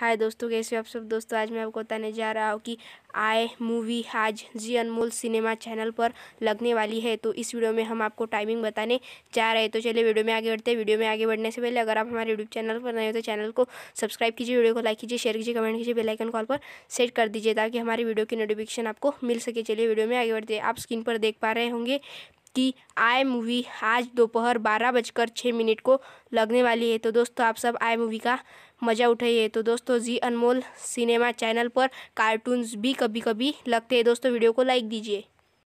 हाय दोस्तों कैसे आप सब दोस्तों आज मैं आपको बताने जा रहा हूँ कि आई मूवी आज जी अनमोल सिनेमा चैनल पर लगने वाली है तो इस वीडियो में हम आपको टाइमिंग बताने जा रहे हैं तो चलिए वीडियो में आगे बढ़ते हैं वीडियो में आगे बढ़ने से पहले अगर आप हमारे यूट्यूब चैनल पर नए हो तो चैनल को सब्सक्राइब कीजिए वीडियो को लाइक कीजिए शेयर कीजिए कमेंट कीजिए बेलाइकन कॉल पर सेट कर दीजिए ताकि हमारी वीडियो की नोटिफिकेशन आपको मिल सके चलिए वीडियो में आगे बढ़ते आप स्क्रीन पर देख पा रहे होंगे की आई मूवी आज दोपहर बारह बजकर छः मिनट को लगने वाली है तो दोस्तों आप सब आई मूवी का मज़ा उठाइए तो दोस्तों जी अनमोल सिनेमा चैनल पर कार्टून्स भी कभी कभी लगते हैं दोस्तों वीडियो को लाइक दीजिए